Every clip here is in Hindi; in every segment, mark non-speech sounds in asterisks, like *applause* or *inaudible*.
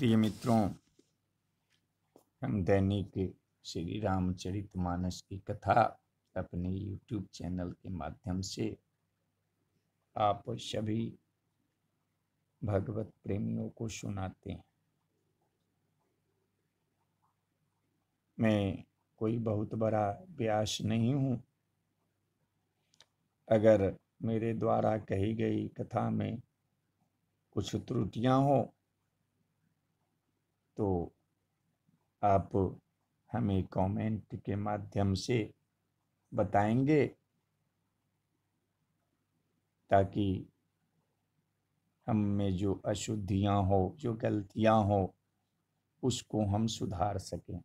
प्रिय मित्रों हम दैनिक श्री रामचरित मानस की कथा अपने यूट्यूब चैनल के माध्यम से आप सभी भगवत प्रेमियों को सुनाते हैं मैं कोई बहुत बड़ा व्यास नहीं हूँ अगर मेरे द्वारा कही गई कथा में कुछ त्रुटियाँ हों तो आप हमें कमेंट के माध्यम से बताएंगे ताकि हम में जो अशुद्धियां हो जो गलतियां हो उसको हम सुधार सकें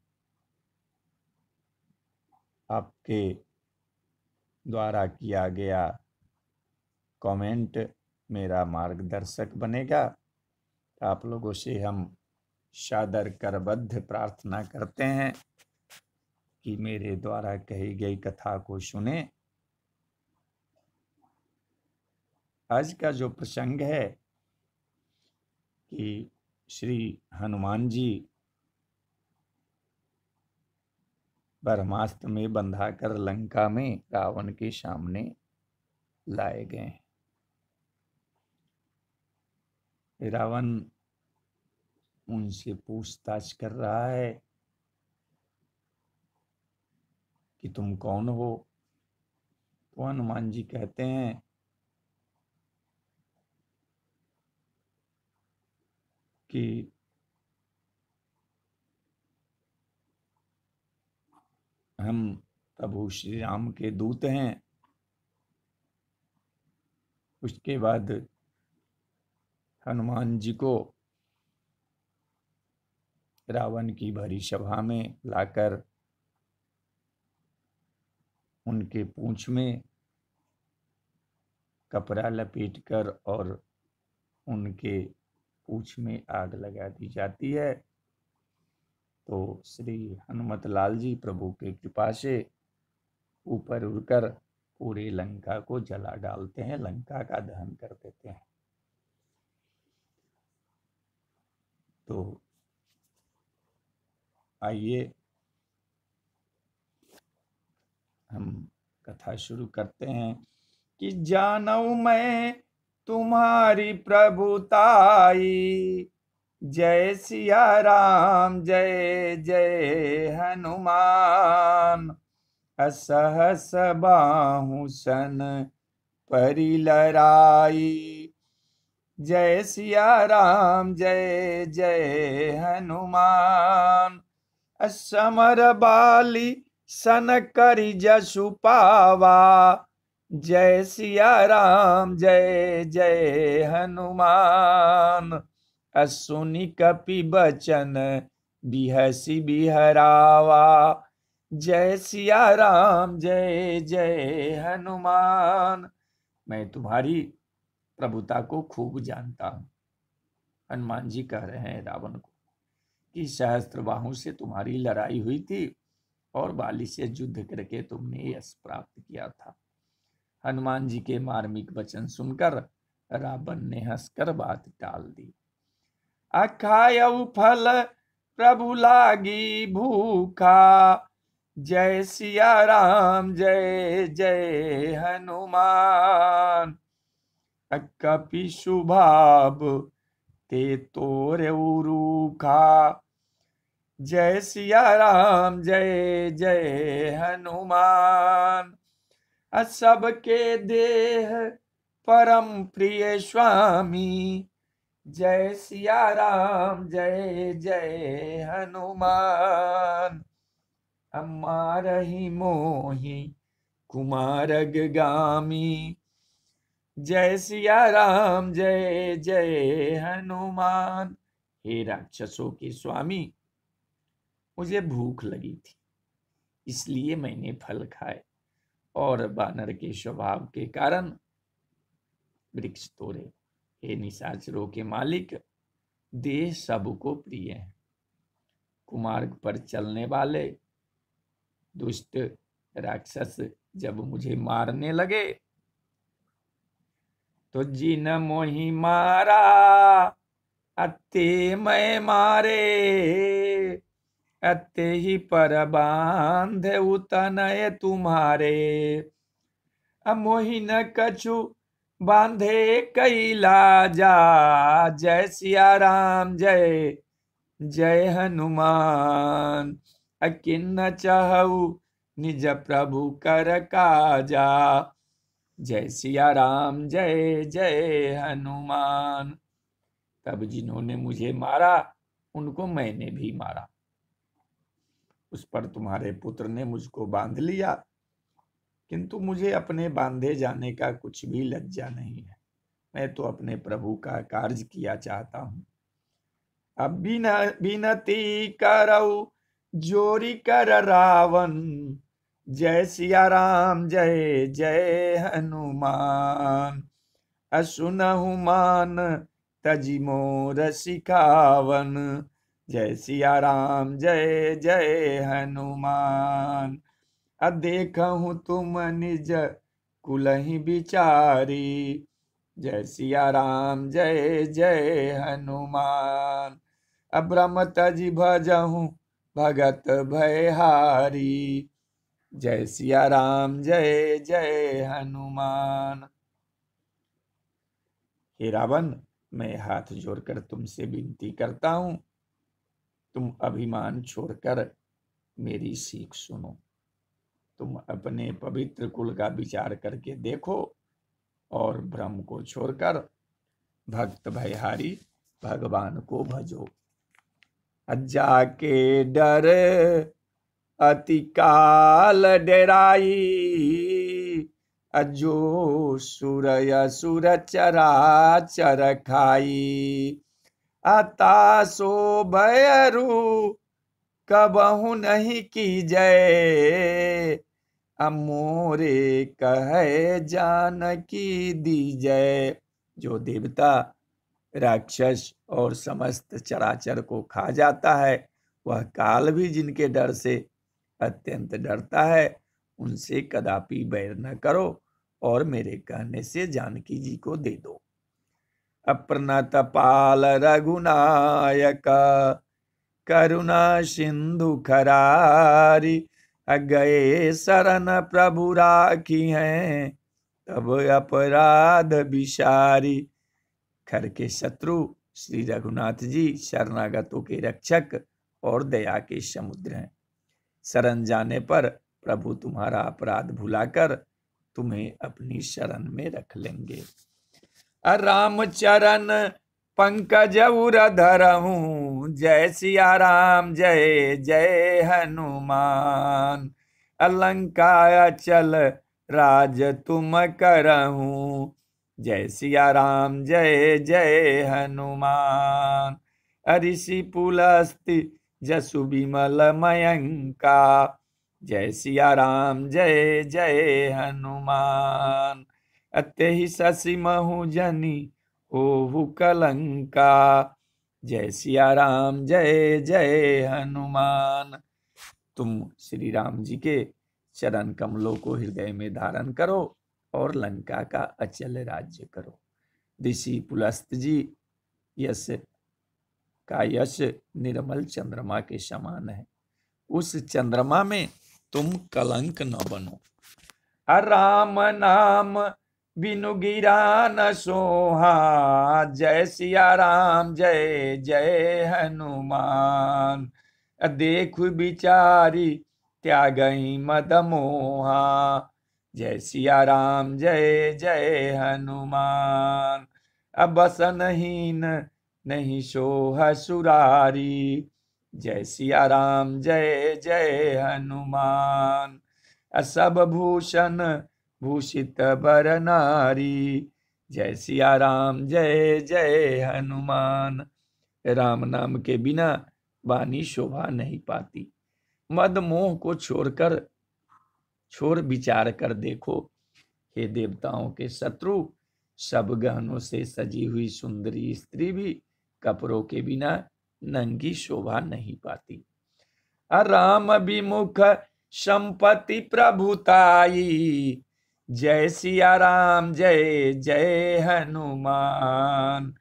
आपके द्वारा किया गया कमेंट मेरा मार्गदर्शक बनेगा आप लोगों से हम सादर करबद्ध प्रार्थना करते हैं कि मेरे द्वारा कही गई कथा को सुने आज का जो प्रसंग है कि श्री हनुमान जी ब्रह्मास्त्र में बंधाकर लंका में रावण के सामने लाए गए रावण उनसे पूछताछ कर रहा है कि तुम कौन हो तो हनुमान जी कहते हैं कि हम प्रभु श्री राम के दूत हैं उसके बाद हनुमान जी को रावण की भरी सभा में लाकर उनके पूंछ में कपड़ा लपेटकर और उनके पूछ में आग लगा दी जाती है तो श्री हनुमत लाल जी प्रभु के कृपा से ऊपर उड़कर पूरे लंका को जला डालते हैं लंका का दहन कर देते हैं तो आइए हम कथा शुरू करते हैं कि जानव मैं तुम्हारी प्रभुताई जय सिया राम जय जय हनुमान असहस बाहुसन परिलराई जय सिया राम जय जय हनुमान समर बाली सन करी जसु पावा जय सिया राम जय जय हनुमान असुनि कपि बचन बिहसी बिहरावा जय सिया राम जय जय हनुमान मैं तुम्हारी प्रभुता को खूब जानता हूँ हनुमान जी कह रहे हैं रावण को कि सहस्त्र से तुम्हारी लड़ाई हुई थी और बाली से युद्ध करके तुमने यश प्राप्त किया था हनुमान जी के मार्मिक वचन सुनकर रावण ने हंसकर बात टाल दी अखाय फल प्रभु लागी भूखा जय सिया राम जय जय हनुमान कपि शुभाब ते तोरे रूखा जय सिया राम जय जय हनुमान सबके देह परम प्रिय स्वामी जय सिया राम जय जय हनुमान अम्मा ही मोही कुमार गामी जय सिया राम जय जय हनुमान हे राक्षसों के स्वामी मुझे भूख लगी थी इसलिए मैंने फल खाए और बानर के स्वभाव के कारण वृक्ष तोड़े हे निशाचरों के मालिक देह सबको प्रिय है कुमार्ग पर चलने वाले दुष्ट राक्षस जब मुझे मारने लगे तो जिन मोही मारा अते मैं मारे अते ही पर बांध उतनय तुम्हारे न कछु बांधे कैलाजा जय सिया राम जय जय हनुमान अकिन्न चहु निज प्रभु कर काजा जय सिया राम जय जय हनुमान तब जिन्होंने मुझे मारा उनको मैंने भी मारा उस पर तुम्हारे पुत्र ने मुझको बांध लिया किंतु मुझे अपने बांधे जाने का कुछ भी लज्जा नहीं है मैं तो अपने प्रभु का कार्य किया चाहता हूँ अब विनती करो जोरी कर रावण जय सिया राम जय जय हनुमान असुन मान तजमोर सिखावन जय सिया राम जय जय हनुमान अदेखहु तुम निज कुल बिचारी जय सिया राम जय जय हनुमान अब्रम तजि भजहु भगत भयहारी जय सिया राम जय जय हनुमान हे रावण मैं हाथ जोड़कर तुमसे विनती करता हूँ तुम अभिमान छोड़कर मेरी सीख सुनो तुम अपने पवित्र कुल का विचार करके देखो और भ्रम को छोड़कर भक्त भयहारी भगवान को भजो अज्जा के डर अतिकाल डराई डेराई अजो सुरय सुर चरा चर खाई अतासो भयरू कबहू नहीं की जय अमोरे कह जानकी दी जय जो देवता राक्षस और समस्त चराचर को खा जाता है वह काल भी जिनके डर से अत्यंत डरता है उनसे कदापि बैर न करो और मेरे कहने से जानकी जी को दे दो अपनत पाल रघुनायक करुणा सिंधु खरारी गए शरण प्रभु राखी है तब अपराध विशारी खर के शत्रु श्री रघुनाथ जी शरणागतों के रक्षक और दया के समुद्र हैं शरण जाने पर प्रभु तुम्हारा अपराध भुलाकर तुम्हें अपनी शरण में रख लेंगे रामचरण पंकज उधरहूँ जय सिया राम जय जय हनुमान अलंका चल राज तुम करहू जय सिया राम जय जय हनुमान अरिषि पुलस्ति जसु विमल मयंका जय सिया राम जय जय हनुमान ही शशि महु जनी होहु कलंका जय सिया राम जय जय हनुमान तुम श्री राम जी के चरण कमलों को हृदय में धारण करो और लंका का अचल राज्य करो ऋषि पुलस्त जी यश का यश निर्मल चंद्रमा के समान है उस चंद्रमा में तुम कलंक न बनो राम नाम बिनु गिरा न सोहा जय सिया राम जय जय हनुमान देख बिचारी त्यागई मद मोहा जय सिया राम जय जय हनुमान अब नहीं नहीं सोह सुरारी जय सिया राम जय जय हनुमान सब भूषण भूषित बर नारी जय सिया राम जय जय हनुमान राम नाम के बिना वाणी शोभा नहीं पाती मद मोह को छोड़कर छोर विचार कर देखो हे देवताओं के शत्रु सब गहनों से सजी हुई सुंदरी स्त्री भी कपड़ों के बिना नंगी शोभा नहीं पाती राम विमुख संपत्ति प्रभुताई जय सिया राम जय जय हनुमान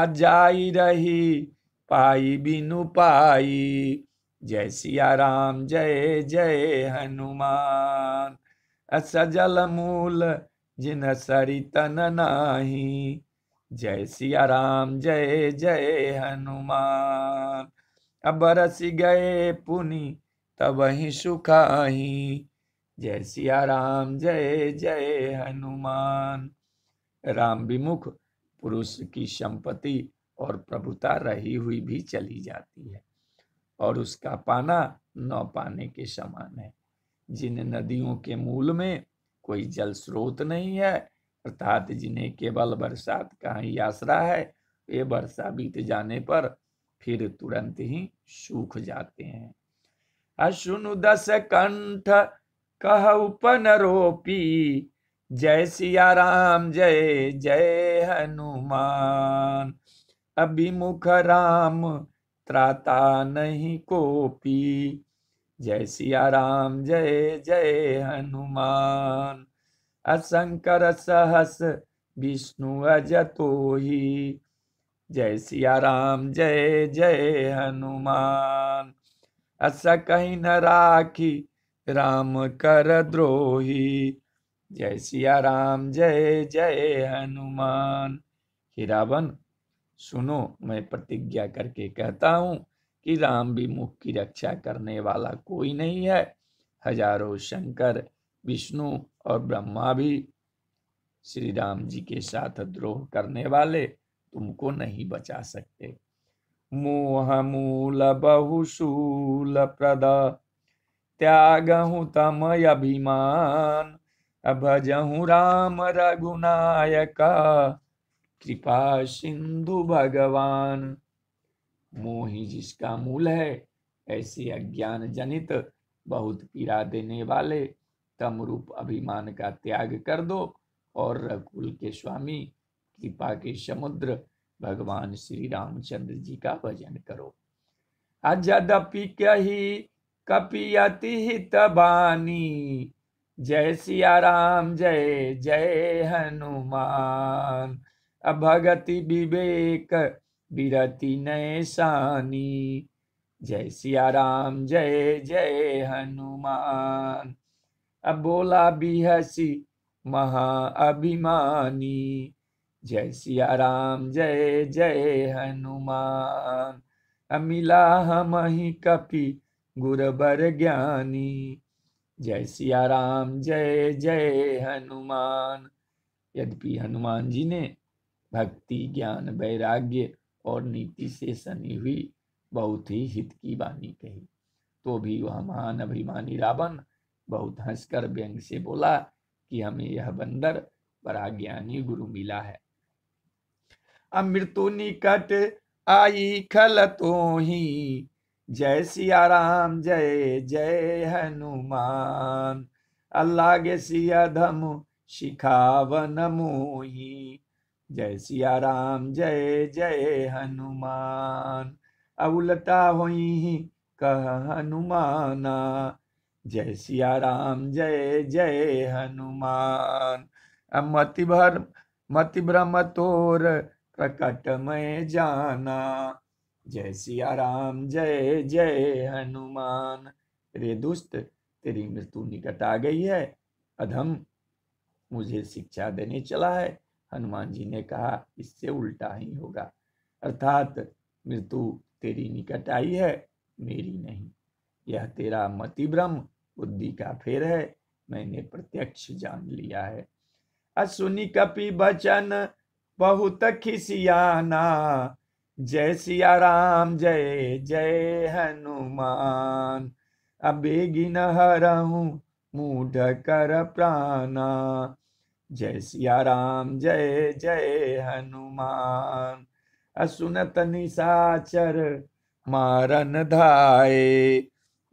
अजाई रही पाई बिनु पाई जय सिया राम जय जय हनुमान असजल मूल जिन सरितन नाही जय सिया राम जय जय हनुमान अब गए पुनि तब ही सुखाही जय सिया राम जय जय हनुमान राम विमुख पुरुष की संपत्ति और प्रभुता रही हुई भी चली जाती है और उसका पाना न पाने के समान है जिन नदियों के मूल में कोई जल स्रोत नहीं है अर्थात जिन्हें केवल बरसात का ही आसरा है वे वर्षा बीत जाने पर फिर तुरंत ही सूख जाते हैं असुन दस कंठ कहु रोपी जय सिया राम जय जय हनुमान अभिमुख राम त्राता नहीं कोपी जय सिया राम जय जय हनुमान असंकर सहस विष्णु अजतोही जय सिया राम जय जय हनुमान अस कहीं न राखी राम कर द्रोही जय सिया राम जय जय हनुमान हिरावन सुनो मैं प्रतिज्ञा करके कहता हूँ कि राम भी मुख की रक्षा करने वाला कोई नहीं है हजारों शंकर विष्णु और ब्रह्मा भी श्री राम जी के साथ द्रोह करने वाले तुमको नहीं बचा सकते मोह मूल बहुशूल प्रदा त्यागहूँ तमय अभिमान भजहूँ राम रघुनायका कृपा सिंधु भगवान मोही जिसका मूल है ऐसे अज्ञान जनित बहुत पीड़ा देने वाले तम रूप अभिमान का त्याग कर दो और रकुल के स्वामी कृपा के समुद्र भगवान श्री रामचंद्र जी का भजन करो अजदपि कही कपियति तबानी जय सिया राम जय जय हनुमान अभगति विवेक बिरति नैसानी जय सिया राम जय जय हनुमान अब बोला बिहसी महा अभिमानी जय सिया राम जय जय हनुमान अमिला हम ही कपी गुरबर ज्ञानी जय सिया राम जय जय हनुमान यद्यपि हनुमान जी ने भक्ति ज्ञान वैराग्य और नीति से सनी हुई बहुत ही हित की वाणी कही तो भी वह महान अभिमानी रावण बहुत हंसकर व्यंग से बोला कि हमें यह बंदर बड़ा ज्ञानी गुरु मिला है अमृतो निकट आई खल तो ही जय सिया राम जय जय हनुमान अल्लाह के सिया धमु शिखावन मोही जय सिया राम जय जय हनुमान अवलता हो कह हनुमाना जय सिया राम जय जय हनुमान मति भर मति भ्रम तोर प्रकट में जाना जय सिया राम जय जय हनुमान रे दुष्ट तेरी मृत्यु निकट आ गई है अधम मुझे शिक्षा देने चला है हनुमान जी ने कहा इससे उल्टा ही होगा अर्थात मृत्यु तेरी निकट आई है मेरी नहीं यह तेरा मति ब्रह्म बुद्धि का फेर है मैंने प्रत्यक्ष जान लिया है अश्विनी कपि बचन बहुत खिसियाना जय सिया राम जय जय हनुमान अबेगिन गिन मूढ़ कर प्राणा जय सिया राम जय जय हनुमान असुनत निशाचर मारन धाये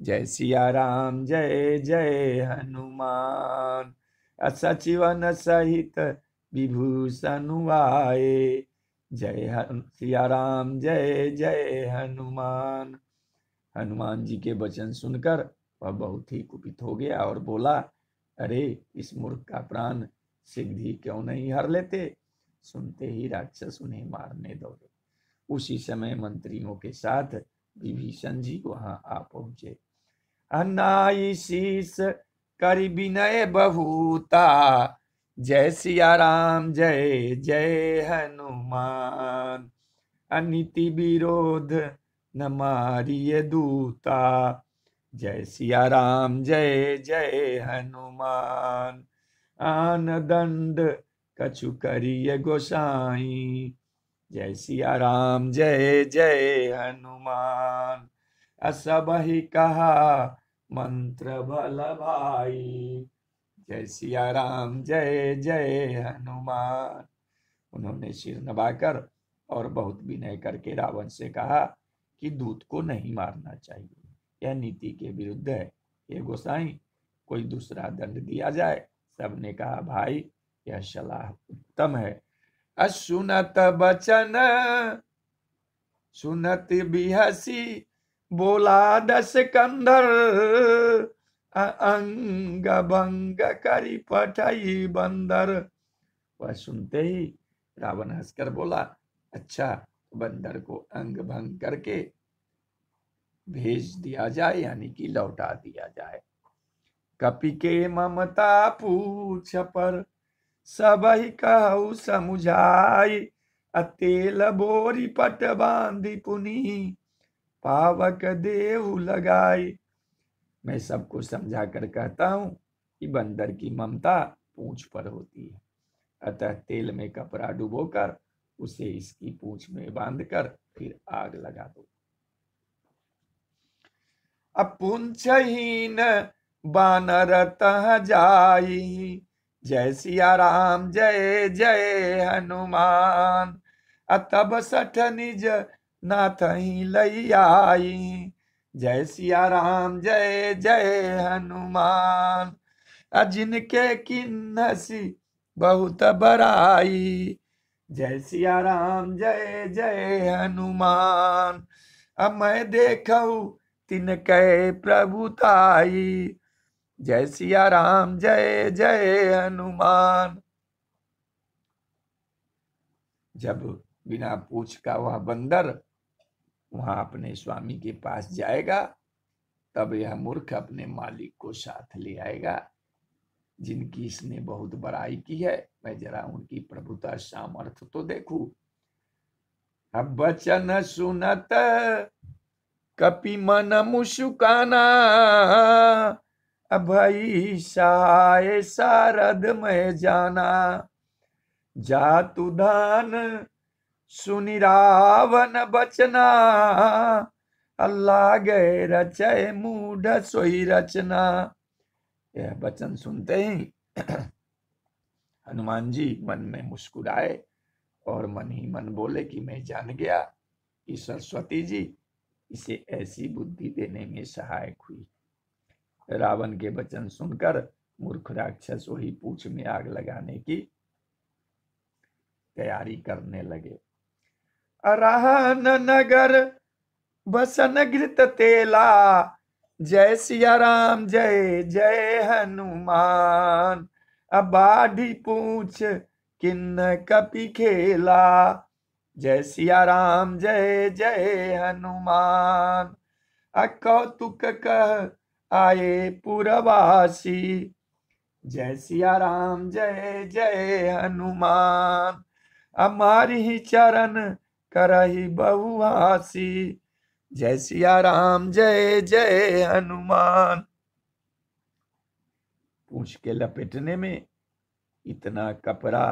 जय सिया राम जय जय हनुमान असचिवन सहित विभूषण आए जय हनु सिया राम जय जय हनुमान हनुमान जी के वचन सुनकर वह बहुत ही कुपित हो गया और बोला अरे इस मूर्ख का प्राण सिद्ध ही क्यों नहीं हर लेते सुनते ही राक्षस उन्हें मारने दौड़े उसी समय मंत्रियों के साथ विभीषण जी वहां आ पहुंचे अनाई शीश कर विनय बहूता जय सिया राम जय जय हनुमान अनिति विरोध न मारिय दूता जय सिया राम जय जय हनुमान आन दंड कछु करिय गोसाई जय सिया राम जय जय हनुमान असब ही कहा मंत्र भल भाई जय सिया राम जय जय हनुमान उन्होंने सिर नवाकर और बहुत विनय करके रावण से कहा कि दूत को नहीं मारना चाहिए यह नीति के विरुद्ध है ये गोसाई कोई दूसरा दंड दिया जाए सबने कहा भाई यह सलाह उत्तम है असुनत बचन सुनत बिहसी बोला दस कंधर अंग भंग करी पठाई बंदर वह सुनते ही रावण हंसकर बोला अच्छा बंदर को अंग भंग करके भेज दिया जाए यानी कि लौटा दिया जाए कपि के ममता पूछ पर सब ही कहू समुझाई अतेल बोरी पट बांधी पुनी पावक देव लगाई मैं सबको समझा कर कहता हूँ कि बंदर की ममता पूछ पर होती है अतः तेल में कपड़ा डुबोकर उसे इसकी पूछ में बांधकर फिर आग लगा दो अपुंचहीन बानर तह जाई जय सिया राम जय जय हनुमान अतब सठ निज नाथ ही लई आई जय सिया राम जय जय हनुमान अजिनके किन्नसी बहुत बराई जय सिया राम जय जय हनुमान अब मैं देखऊ तिनके प्रभुताई जय सिया राम जय जय हनुमान जब बिना पूछ का वह बंदर वहां अपने स्वामी के पास जाएगा तब यह मूर्ख अपने मालिक को साथ ले आएगा जिनकी इसने बहुत बड़ाई की है मैं जरा उनकी प्रभुता सामर्थ तो देखू अब बचन सुनत कपि मन मुस्काना अभई साय शारद में जाना जातु धान सुनिरावन बचना अल्लाह गए रचय मूढ़ सोई रचना यह बचन सुनते ही *clears throat* हनुमान जी मन में मुस्कुराए और मन ही मन बोले कि मैं जान गया कि सरस्वती जी इसे ऐसी बुद्धि देने में सहायक हुई रावण के वचन सुनकर मूर्ख राक्षस वही पूछ में आग लगाने की तैयारी करने लगे रहन नगर बसन घृत तेला जय सिया राम जय जय हनुमान अबाढ़ी पूछ किन्न कपि खेला जय सिया राम जय जय हनुमान अकौतुक कह आए पुरवासी जय सिया राम जय जय हनुमान अमारी चरण करही बहुआसी जय सिया राम जय जय हनुमान पूछ के लपेटने में इतना कपड़ा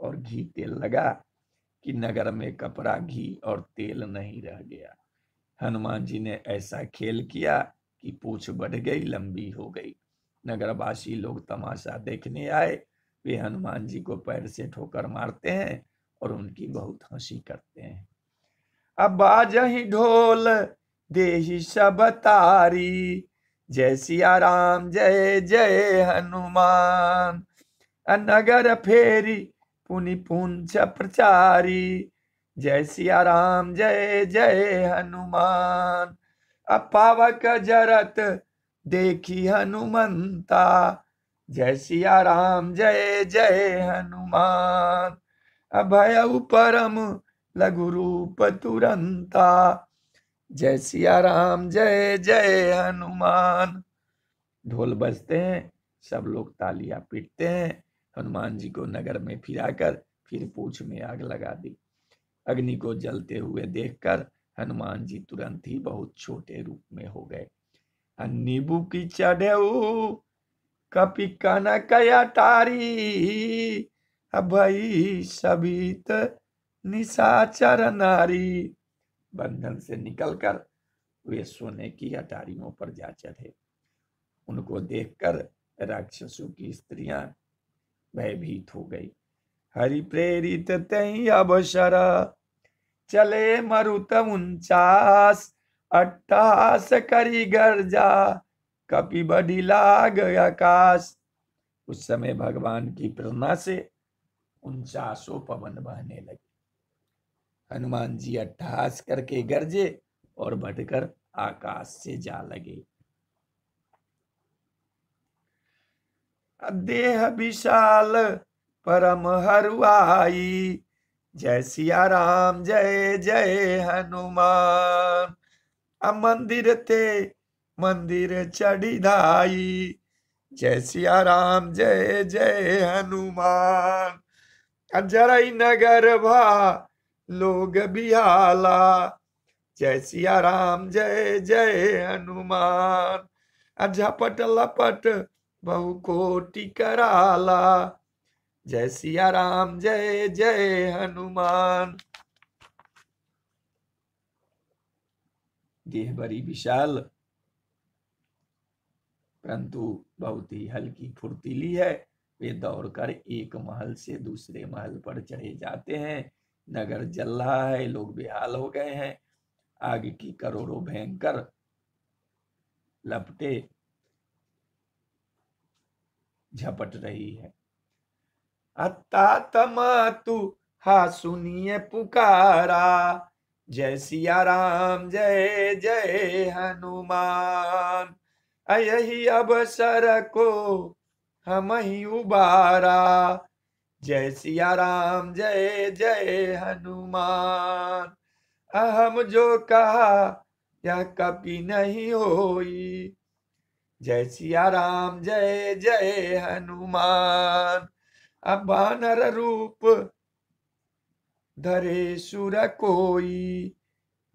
और घी तेल लगा कि नगर में कपड़ा घी और तेल नहीं रह गया हनुमान जी ने ऐसा खेल किया कि पूछ बढ़ गई लंबी हो गई नगरवासी लोग तमाशा देखने आए वे हनुमान जी को पैर से ठोकर मारते हैं और उनकी बहुत हंसी करते हैं अब जही ढोल दे सब तारी जय सिया राम जय जय हनुमान अनगर फेरी पुनि पुंछ प्रचारी जय सिया राम जय जय हनुमान अपावक जरत देखी हनुमंता जय सिया राम जय जय हनुमान अभय परम लघु रूप तुरंता जय सिया राम जय जय हनुमान ढोल बजते हैं सब लोग तालियां पीटते हैं हनुमान जी को नगर में फिराकर फिर पूछ में आग लगा दी अग्नि को जलते हुए देखकर हनुमान जी तुरंत ही बहुत छोटे रूप में हो गए नींबू की चढ़े कपि कया तारी भई सभी निशाचर नारी बंधन से निकलकर वे सोने की अटारियों पर जा चढ़े उनको देखकर राक्षसों की स्त्रियां भयभीत हो गई हरि प्रेरित तई अवसर चले मरुत उन्चास अट्ठास करी गर्जा कपि बड़ी लाग आकाश उस समय भगवान की प्रेरणा से उनचासों पवन बहने लगी हनुमान जी अट्ठास करके गरजे और भटकर आकाश से जा लगे देह विशाल परम हरुआई जय सिया राम जय जय हनुमान अब मंदिर थे मंदिर चढ़ी धाई जय सिया राम जय जय हनुमान जरा नगर भा लोग बिहला जय सिया राम जय जय हनुमान झपट लपट बहु कोटि कराला जय सिया राम जय जय हनुमान देह बड़ी विशाल परंतु बहुत ही हल्की फुर्तीली है वे दौड़कर एक महल से दूसरे महल पर चढ़े जाते हैं नगर जल रहा है लोग बेहाल हो गए हैं आग की करोड़ों भयंकर लपटे झपट रही है अत्ता तु हा सुनिए पुकारा जय सिया राम जय जय हनुमान यही अवसर को हम ही उबारा जय सिया राम जय जय हनुमान अहम जो कहा यह कभी नहीं होई जय सिया राम जय जय हनुमान अब बानर रूप धरे सुर कोई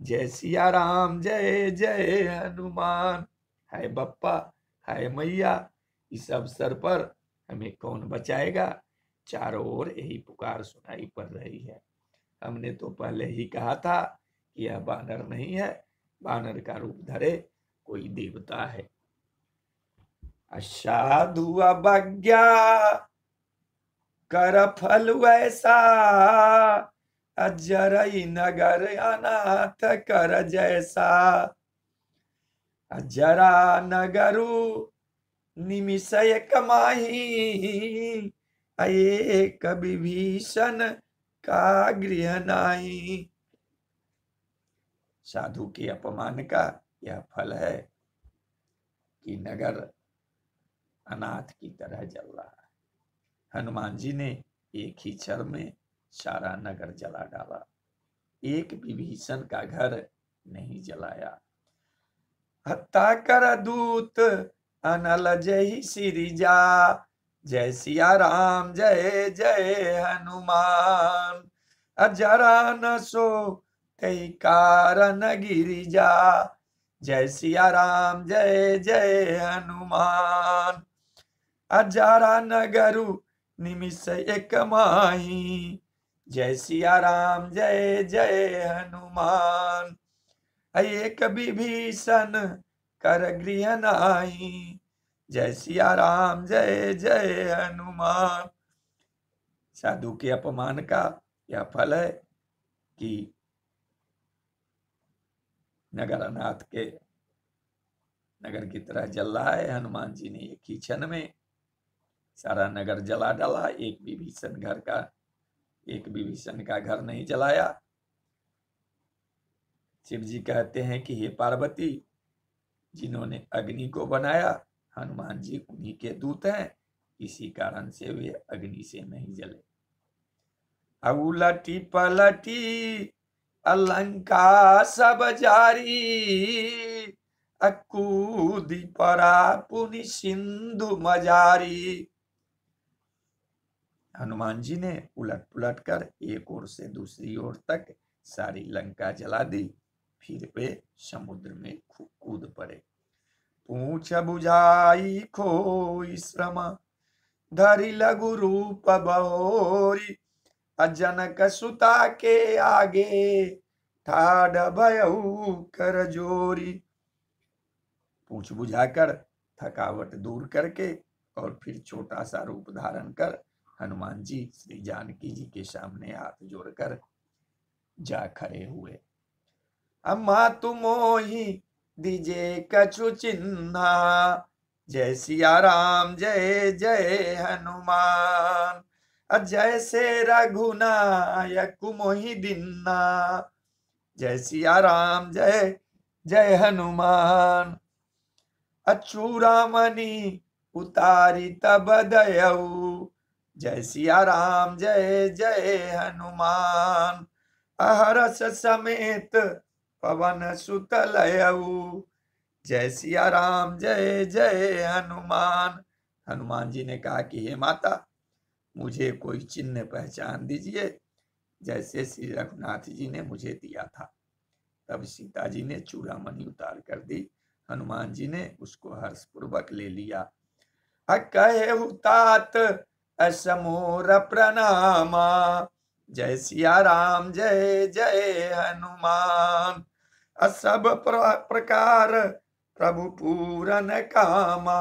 जय सिया राम जय जय हनुमान हाय बप्पा हाय मैया इस अवसर पर हमें कौन बचाएगा चारों ओर यही पुकार सुनाई पड़ रही है हमने तो पहले ही कहा था कि यह बानर नहीं है बानर का रूप धरे कोई देवता है असाधु अवज्ञा कर फल वैसा अजर नगर अनाथ कर जैसा अजरा नगरु निमिष कमाही अये कभी भीषण का गृह नाही साधु के अपमान का यह फल है कि नगर अनाथ की तरह जल रहा है हनुमान जी ने एक ही चर में सारा नगर जला डाला एक विभीषण का घर नहीं जलाया हत्ता कर दूत अनल जही सिरी जा जय सिया राम जय जय हनुमान अजरा न सो कई कारण गिरिजा जय सिया राम जय जय हनुमान अजरा न गरु निमिष एक माही जय सिया राम जय जय हनुमान एक विभीषण कर गृह नाही जय सिया राम जय जय हनुमान साधु के अपमान का यह फल है कि नगर अनाथ के नगर की तरह जल रहा है हनुमान जी ने एक ही क्षण में सारा नगर जला डाला एक विभीषण घर का एक विभीषण का घर नहीं जलाया शिव जी कहते हैं कि हे पार्वती जिन्होंने अग्नि को बनाया हनुमान जी उन्हीं के दूत हैं इसी कारण से वे अग्नि से नहीं जले अगुलटी पलटी अलंका सब जारी अकूदी परा पुनि सिंधु मजारी हनुमान जी ने उलट पुलट कर एक ओर से दूसरी ओर तक सारी लंका जला दी फिर वे समुद्र में कूद पड़े पूछ बुझाई खोई श्रम धरि लघु रूप बहोरी अजनक सुता के आगे ठाड भयऊ कर जोरी पूछ बुझाकर थकावट दूर करके और फिर छोटा सा रूप धारण कर हनुमान जी श्री जानकी जी के सामने हाथ जोड़कर जा खड़े हुए अम्मा तुम ही दीजे कछु चिन्हा जय सिया राम जय जय हनुमान अजय से रघुनायक मोहि दिन्ना जय सिया राम जय जय हनुमान अचूरामणि उतारी तब दयऊ जय सिया राम जय जय हनुमान अहरस समेत पवन सुत लयऊ जय सिया राम जय जय हनुमान हनुमान जी ने कहा कि हे माता मुझे कोई चिन्ह पहचान दीजिए जैसे श्री रघुनाथ जी ने मुझे दिया था तब सीता जी ने मणि उतार कर दी हनुमान जी ने उसको हर्ष पूर्वक ले लिया कहे उतात असमोर प्रणामा जय सिया राम जय जय हनुमान असब प्रकार प्रभु पूरन कामा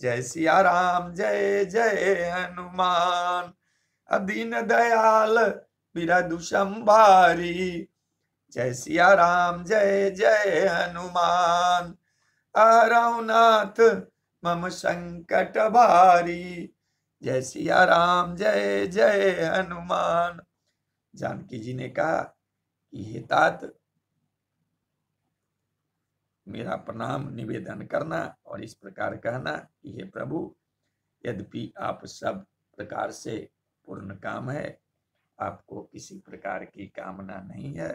जय सिया राम जय जय हनुमान अधीन दयाल बिरदु संभारी जय सिया राम जय जय हनुमान अरवनाथ मम संकट भारी जय सिया राम जय जय हनुमान जानकी जी ने कहा कि हे तात मेरा प्रणाम निवेदन करना और इस प्रकार कहना कि हे प्रभु यद्यपि आप सब प्रकार से पूर्ण काम है आपको किसी प्रकार की कामना नहीं है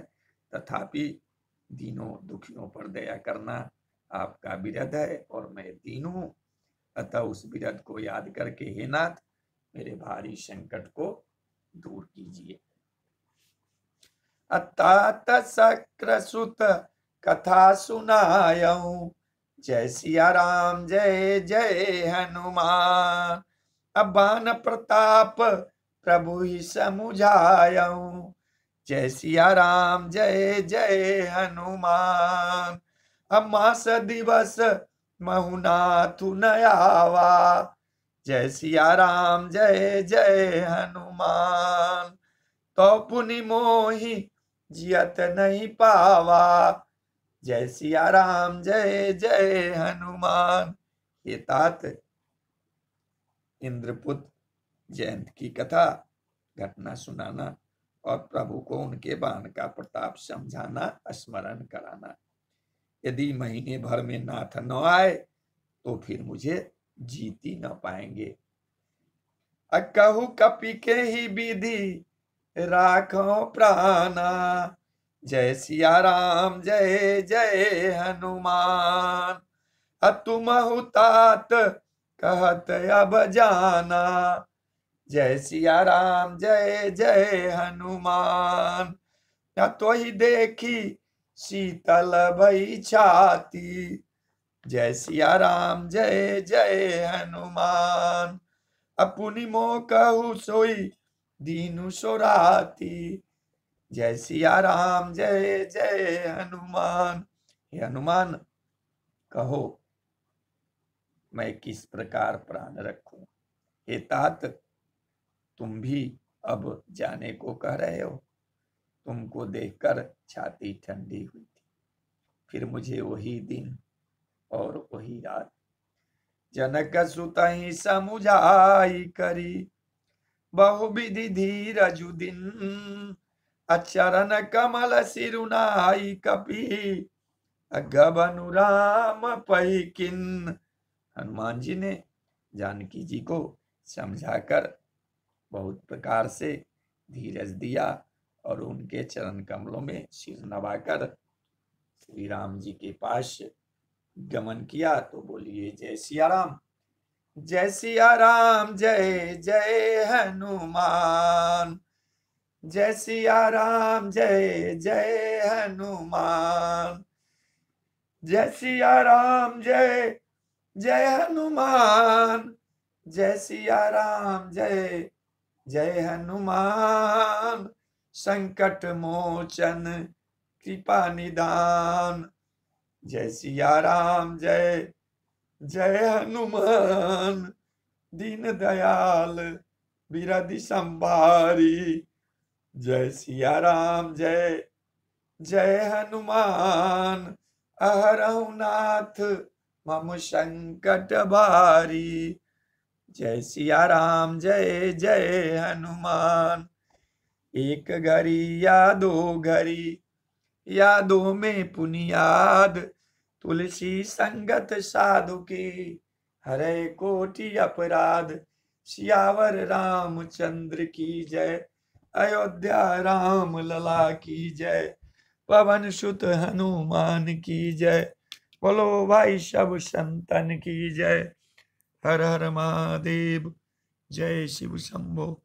तथापि दीनों दुखियों पर दया करना आपका विरध है और मैं दीन हूँ अतः उस विरध को याद करके हे नाथ मेरे भारी संकट को दूर कीजिए अतात सक्रसुत कथा सुनायऊ जय सिया राम जय जय हनुमान अब बान प्रताप प्रभु ही समुझायऊ जय सिया राम जय जय हनुमान अब मास दिवस महुनाथु नयावा जय सिया राम जय जय हनुमान तो पुनि मोहि जियत नहीं पावा जय सिया राम जय जय हनुमान ये तात इंद्रपुत जयंत की कथा घटना सुनाना और प्रभु को उनके बाण का प्रताप समझाना स्मरण कराना यदि महीने भर में नाथ न आए तो फिर मुझे जीती न पाएंगे अकहू कपी के ही विधि राखो प्राणा जय सिया राम जय जय हनुमान अतुमहु तात कहत अब जाना जय सिया राम जय जय हनुमान न तो ही देखी शीतल भई छाती जय सिया राम जय जय हनुमान अपुनी मो कहू सोई दीनु सोराती जय सिया राम जय जय हनुमान हे हनुमान कहो मैं किस प्रकार प्राण रखूं हे तात तुम भी अब जाने को कह रहे हो तुमको देखकर छाती ठंडी हुई थी फिर मुझे वही दिन और वही रात जनक सुत समुझाई करी धीरजु दिन अचरण कमल सिरुनाई कपी गबनुराम पै किन हनुमान जी ने जानकी जी को समझाकर बहुत प्रकार से धीरज दिया और उनके चरण कमलों में सिर नवाकर श्री राम जी के पास गमन किया तो बोलिए जय सिया राम जय सिया राम जय जय हनुमान जय सिया राम जय जय हनुमान जय सिया राम जय जय हनुमान जय सिया राम जय जय हनुमान संकट मोचन कृपा निदान जय सिया राम जय जय हनुमान दीन दयाल बिरदि संभारी जय सिया राम जय जय हनुमान अहरनाथ मम संकट भारी जय सिया राम जय जय हनुमान एक घड़ी या दो घड़ी या दो में पुनियाद तुलसी संगत साधु की हरे कोटि अपराध सियावर रामचंद्र की जय अयोध्या राम लला की जय पवन सुत हनुमान की जय बोलो भाई सब संतन की जय हर हर महादेव जय शिव शंभो